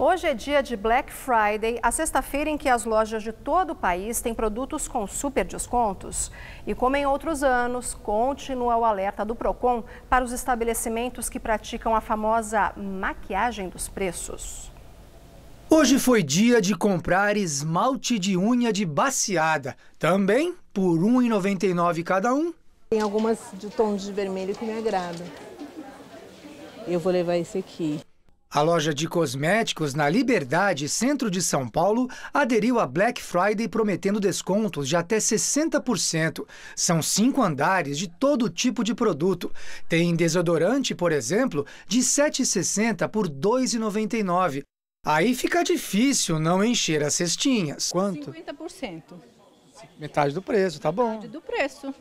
Hoje é dia de Black Friday, a sexta-feira em que as lojas de todo o país têm produtos com super descontos. E como em outros anos, continua o alerta do Procon para os estabelecimentos que praticam a famosa maquiagem dos preços. Hoje foi dia de comprar esmalte de unha de baciada, também por R$ 1,99 cada um. Tem algumas de tons de vermelho que me agrada. Eu vou levar esse aqui. A loja de cosméticos na Liberdade, centro de São Paulo, aderiu à Black Friday prometendo descontos de até 60%. São cinco andares de todo tipo de produto. Tem desodorante, por exemplo, de R$ 7,60 por R$ 2,99. Aí fica difícil não encher as cestinhas. Quanto? 50%. Metade do preço, tá bom. Metade do preço.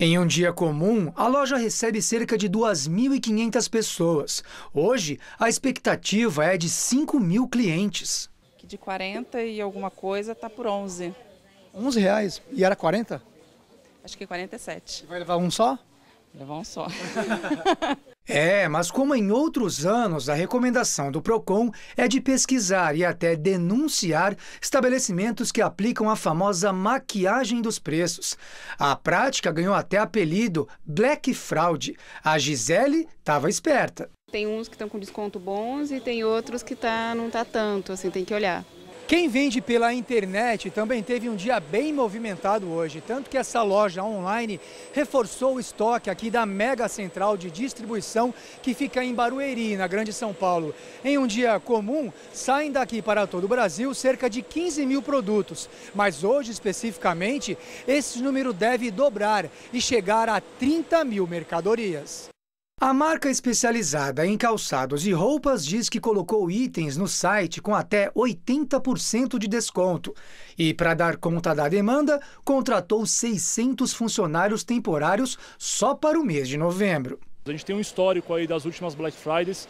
Em um dia comum, a loja recebe cerca de 2.500 pessoas. Hoje, a expectativa é de 5.000 clientes. De 40 e alguma coisa, está por 11. 11 reais? E era 40? Acho que 47. E Vai levar um só? Vou levar um só. É, mas como em outros anos, a recomendação do PROCON é de pesquisar e até denunciar estabelecimentos que aplicam a famosa maquiagem dos preços. A prática ganhou até apelido Black Fraud. A Gisele estava esperta. Tem uns que estão com desconto bons e tem outros que tá, não tá tanto, assim, tem que olhar. Quem vende pela internet também teve um dia bem movimentado hoje, tanto que essa loja online reforçou o estoque aqui da mega central de distribuição que fica em Barueri, na Grande São Paulo. Em um dia comum, saem daqui para todo o Brasil cerca de 15 mil produtos, mas hoje especificamente esse número deve dobrar e chegar a 30 mil mercadorias. A marca especializada em calçados e roupas diz que colocou itens no site com até 80% de desconto. E, para dar conta da demanda, contratou 600 funcionários temporários só para o mês de novembro. A gente tem um histórico aí das últimas Black Fridays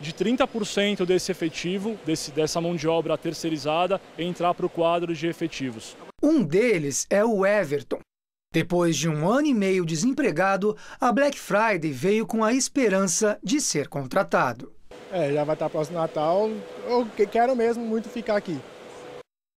de 30% desse efetivo, desse, dessa mão de obra terceirizada, entrar para o quadro de efetivos. Um deles é o Everton, depois de um ano e meio desempregado, a Black Friday veio com a esperança de ser contratado. É, já vai estar próximo Natal. Eu quero mesmo muito ficar aqui.